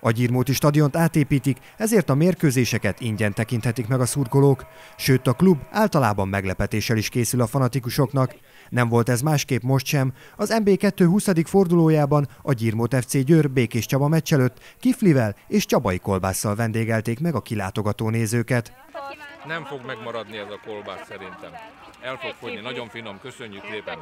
A Gyirmóti stadiont átépítik, ezért a mérkőzéseket ingyen tekinthetik meg a szurkolók, sőt a klub általában meglepetéssel is készül a fanatikusoknak. Nem volt ez másképp most sem, az MB2 20. fordulójában a Gyirmót FC Győr Békés Csaba meccs előtt Kiflivel és Csabai kolbásszal vendégelték meg a kilátogató nézőket. Nem fog megmaradni ez a kolbász szerintem. El fog fogyni, nagyon finom, köszönjük szépen.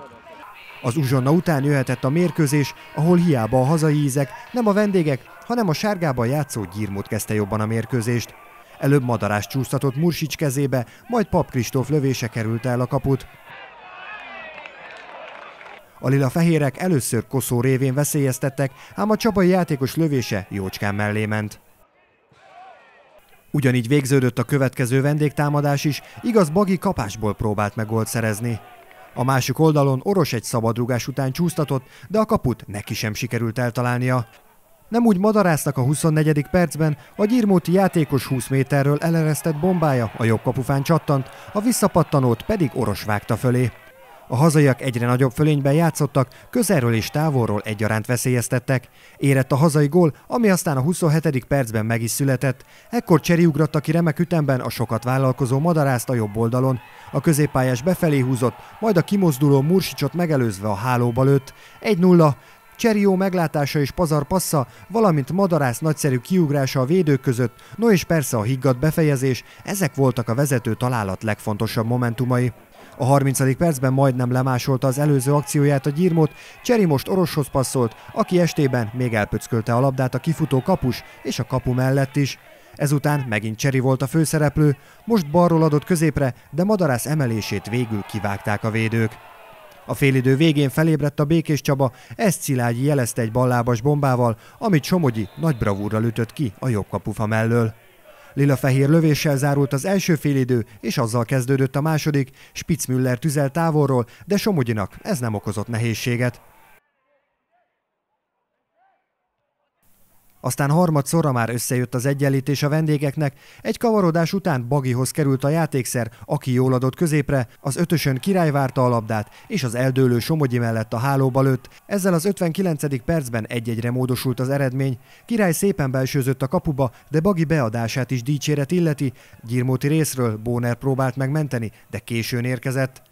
Az uzsonna után jöhetett a mérkőzés, ahol hiába a hazai ízek, nem a vendégek, hanem a sárgában játszó gyírmót kezdte jobban a mérkőzést. Előbb madarás csúsztatott Mursics kezébe, majd Pap Kristóf lövése került el a kaput. A lila fehérek először koszó révén veszélyeztettek, ám a csapai játékos lövése jócskán mellé ment. Ugyanígy végződött a következő vendégtámadás is, igaz Bagi kapásból próbált meg gólt szerezni. A másik oldalon Oros egy szabadrugás után csúsztatott, de a kaput neki sem sikerült eltalálnia. Nem úgy madaráztak a 24. percben, a gyirmóti játékos 20 méterről eleresztett bombája a jobb kapufán csattant, a visszapattanót pedig Oros vágta fölé. A hazaiak egyre nagyobb fölényben játszottak, közelről és távolról egyaránt veszélyeztettek. Érett a hazai gól, ami aztán a 27. percben meg is született. Ekkor Cseri ugratta ki remek ütemben a sokat vállalkozó madarászt a jobb oldalon. A középpályás befelé húzott, majd a kimozduló Mursicsot megelőzve a hálóba lőtt. 1-0, Cserió meglátása és pazar passza, valamint madarász nagyszerű kiugrása a védők között, no és persze a higgadt befejezés, ezek voltak a vezető találat legfontosabb momentumai. A 30. percben majdnem lemásolta az előző akcióját a gyírmót, Cseri most Oroshoz passzolt, aki estében még elpöckölte a labdát a kifutó kapus és a kapu mellett is. Ezután megint Cseri volt a főszereplő, most balról adott középre, de madarász emelését végül kivágták a védők. A félidő végén felébredt a Békés Csaba, ezt Szilágyi jelezte egy ballábas bombával, amit Somogyi nagy bravúrral ütött ki a jobb kapufa mellől. Lila-fehér lövéssel zárult az első félidő, és azzal kezdődött a második, Spitzmüller tüzel távolról, de Somogyinak ez nem okozott nehézséget. Aztán harmadszorra már összejött az egyenlítés a vendégeknek, egy kavarodás után Bagihoz került a játékszer, aki jól adott középre, az ötösön király várta a labdát, és az eldőlő Somogyi mellett a hálóba lőtt, ezzel az 59. percben egy-egyre módosult az eredmény. Király szépen belsőzött a kapuba, de Bagi beadását is dicséret illeti, Gyirmóti részről Bóner próbált megmenteni, de későn érkezett.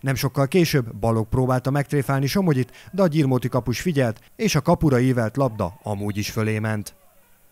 Nem sokkal később Balog próbálta megtréfálni Somogyit, de a gyirmóti kapus figyelt, és a kapura ívelt labda amúgy is fölé ment.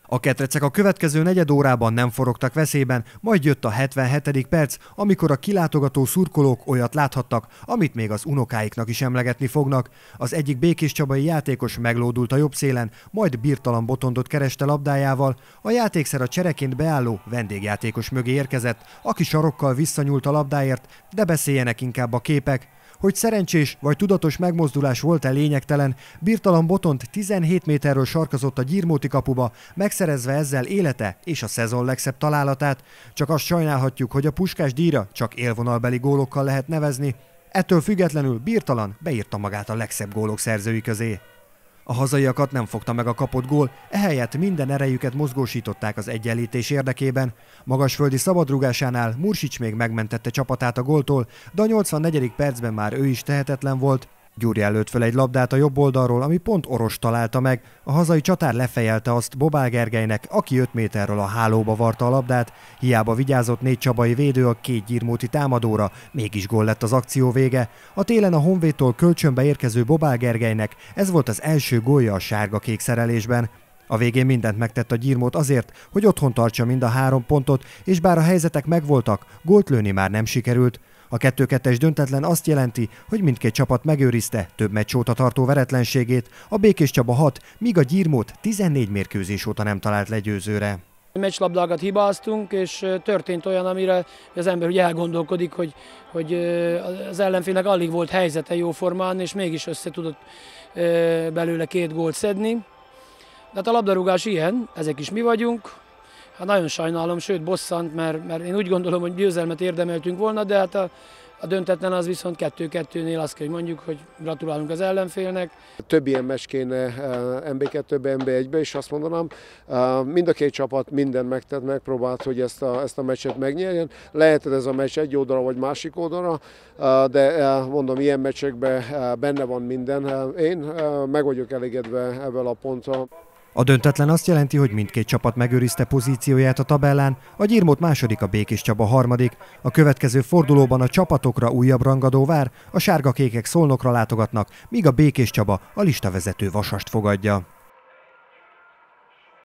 A ketrecek a következő negyed órában nem forogtak veszélyben, majd jött a 77. perc, amikor a kilátogató szurkolók olyat láthattak, amit még az unokáiknak is emlegetni fognak. Az egyik Békés Csabai játékos meglódult a jobb szélen, majd birtalan botondot kereste labdájával, a játékszer a csereként beálló vendégjátékos mögé érkezett, aki sarokkal visszanyúlt a labdáért, de beszéljenek inkább a képek. Hogy szerencsés vagy tudatos megmozdulás volt-e lényegtelen, Birtalan Botont 17 méterről sarkazott a gyírmóti kapuba, megszerezve ezzel élete és a szezon legszebb találatát. Csak azt sajnálhatjuk, hogy a puskás díjra csak élvonalbeli gólokkal lehet nevezni. Ettől függetlenül Birtalan beírta magát a legszebb gólok szerzői közé. A hazaiakat nem fogta meg a kapott gól, ehelyett minden erejüket mozgósították az egyenlítés érdekében. Magasföldi szabadrugásánál Mursics még megmentette csapatát a góltól, de a 84. percben már ő is tehetetlen volt, Gyuri előtt föl egy labdát a jobb oldalról, ami pont Oros találta meg, a hazai csatár lefejelte azt Bobál Gergelynek, aki 5 méterről a hálóba varta a labdát, hiába vigyázott négy csabai védő a két gyirmóti támadóra, mégis gól lett az akció vége. A télen a Honvédtól kölcsönbe érkező Bobál Gergelynek ez volt az első gólja a sárga-kék szerelésben, a végén mindent megtett a gyírmót azért, hogy otthon tartsa mind a három pontot, és bár a helyzetek megvoltak, gólt lőni már nem sikerült. A 2-2-es döntetlen azt jelenti, hogy mindkét csapat megőrizte több meccs óta tartó veretlenségét, a Békés Csaba 6, míg a Gyírmót 14 mérkőzés óta nem talált legyőzőre. Meccslabdákat hibáztunk, és történt olyan, amire az ember ugye elgondolkodik, hogy, hogy az ellenfélnek alig volt helyzete jóformán, és mégis össze tudott belőle két gólt szedni. De hát a labdarúgás ilyen, ezek is mi vagyunk. Hát nagyon sajnálom, sőt bosszant, mert, mert én úgy gondolom, hogy győzelmet érdemeltünk volna, de hát a, a döntetlen az viszont 2-2-nél azt kell, hogy mondjuk, hogy gratulálunk az ellenfélnek. Több ilyen meccs kéne MB2-be, MB1-be, és azt mondanám, eh, mind a két csapat mindent megtett, megpróbált, hogy ezt a, ezt a meccset megnyerjen. Lehetett ez a meccs egy oldalra vagy másik oldalra, eh, de eh, mondom, ilyen meccsekben benne van minden. Én meg vagyok elégedve ebből a ponttal. A döntetlen azt jelenti, hogy mindkét csapat megőrizte pozícióját a tabellán, a Gyirmót második, a Békés Csaba harmadik. A következő fordulóban a csapatokra újabb rangadó vár, a sárga-kékek szolnokra látogatnak, míg a Békés Csaba a listavezető vasast fogadja.